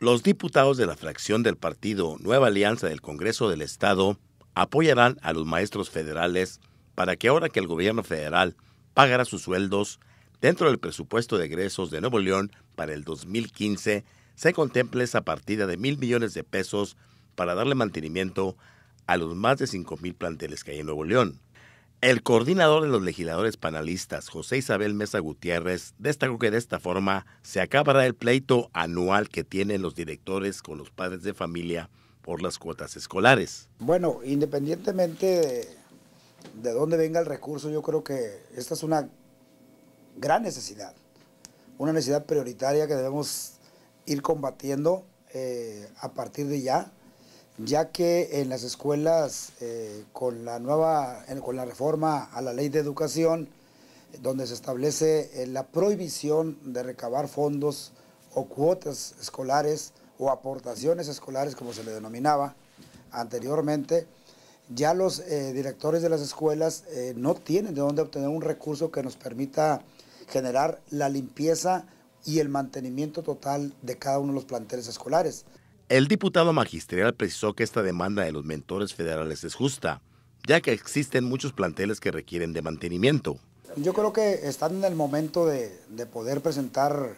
Los diputados de la fracción del partido Nueva Alianza del Congreso del Estado apoyarán a los maestros federales para que ahora que el gobierno federal pagará sus sueldos dentro del presupuesto de egresos de Nuevo León para el 2015, se contemple esa partida de mil millones de pesos para darle mantenimiento a los más de cinco mil planteles que hay en Nuevo León. El coordinador de los legisladores panelistas, José Isabel Mesa Gutiérrez, destacó que de esta forma se acabará el pleito anual que tienen los directores con los padres de familia por las cuotas escolares. Bueno, independientemente de, dónde venga el recurso, yo creo que esta es una gran necesidad, una necesidad prioritaria que debemos ir combatiendo eh, a partir de ya ya que en las escuelas, eh, con la nueva, con la reforma a la ley de educación, donde se establece eh, la prohibición de recabar fondos o cuotas escolares o aportaciones escolares, como se le denominaba anteriormente, ya los eh, directores de las escuelas no tienen de dónde obtener un recurso que nos permita generar la limpieza y el mantenimiento total de cada uno de los planteles escolares. El diputado magistral precisó que esta demanda de los mentores federales es justa, ya que existen muchos planteles que requieren de mantenimiento. Yo creo que están en el momento de, poder presentar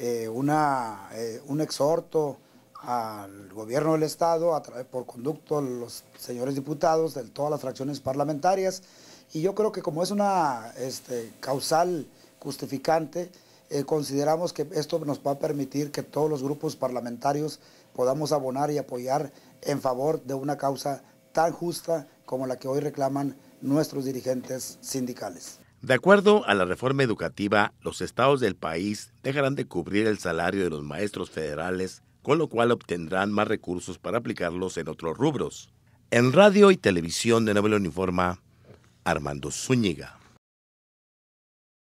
eh, una, eh, un exhorto al gobierno del Estado, a través por conducto de los señores diputados de todas las fracciones parlamentarias, y yo creo que como es una este, causal justificante, eh, consideramos que esto nos va a permitir que todos los grupos parlamentarios podamos abonar y apoyar en favor de una causa tan justa como la que hoy reclaman nuestros dirigentes sindicales. De acuerdo a la reforma educativa, los estados del país dejarán de cubrir el salario de los maestros federales, con lo cual obtendrán más recursos para aplicarlos en otros rubros. En radio y televisión de Nuevo Uniforma, Armando Zúñiga.